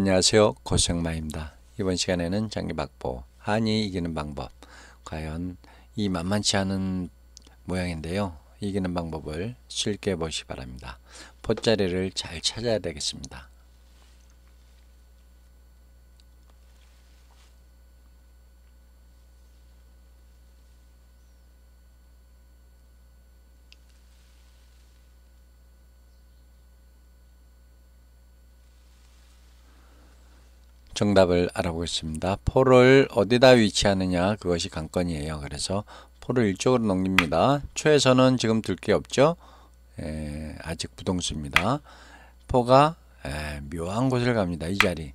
안녕하세요. 고생마입니다. 이번 시간에는 장기박보 한이 이기는 방법 과연 이 만만치 않은 모양인데요. 이기는 방법을 쉽게 보시 기 바랍니다. 포자리를잘 찾아야 되겠습니다. 정답을 알아보겠습니다. 포를 어디다 위치하느냐 그것이 관건이에요. 그래서 포를 이쪽으로 넘깁니다. 초에서는 지금 들게 없죠. 에, 아직 부동수입니다. 포가 에, 묘한 곳을 갑니다. 이 자리.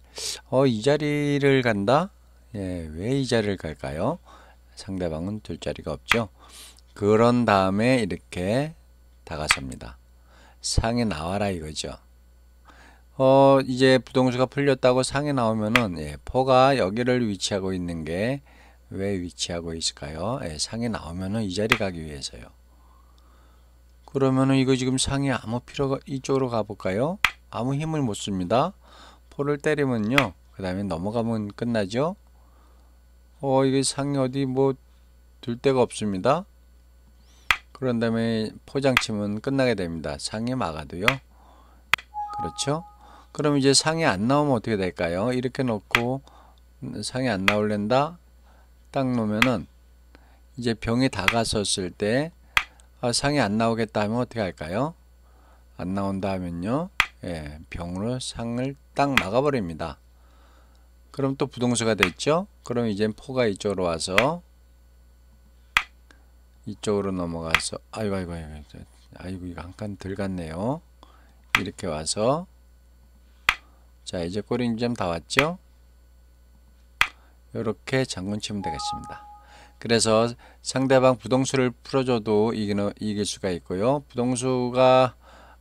어, 이 자리를 간다? 예, 왜이 자리를 갈까요? 상대방은 둘 자리가 없죠. 그런 다음에 이렇게 다가섭니다. 상에 나와라 이거죠. 어 이제 부동수가 풀렸다고 상에 나오면은 예, 포가 여기를 위치하고 있는 게 왜 위치하고 있을까요? 예, 상에 나오면은 이 자리 가기 위해서요. 그러면은 이거 지금 상에 아무 필요가 이쪽으로 가볼까요? 아무 힘을 못 씁니다. 포를 때리면요. 그 다음에 넘어가면 끝나죠. 어 이게 상이 어디 뭐 둘 데가 없습니다. 그런 다음에 포장치면 끝나게 됩니다. 상에 막아도요. 그렇죠? 그럼 이제 상이 안 나오면 어떻게 될까요? 이렇게 놓고 상이 안 나올랜다 딱 놓으면은 이제 병이 다가섰을 때 아, 상이 안 나오겠다 하면 어떻게 할까요? 안 나온다 하면요 예, 병으로 상을 딱 막아버립니다 그럼 또 부동수가 됐죠 그럼 이제 포가 이쪽으로 와서 이쪽으로 넘어가서 아이고 아이고 아이고 아이고 이거 한칸들 갔네요 이렇게 와서 자 이제 꼬리인점 다 왔죠 이렇게 장군 치면 되겠습니다 그래서 상대방 부동수를 풀어줘도 이기는, 이길 수가 있고요 부동수가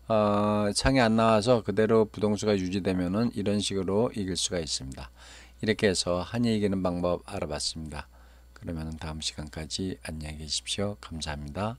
어, 창이 안 나와서 그대로 부동수가 유지되면은 이런 식으로 이길 수가 있습니다 이렇게 해서 한이 이기는 방법 알아봤습니다 그러면 다음 시간까지 안녕히 계십시오 감사합니다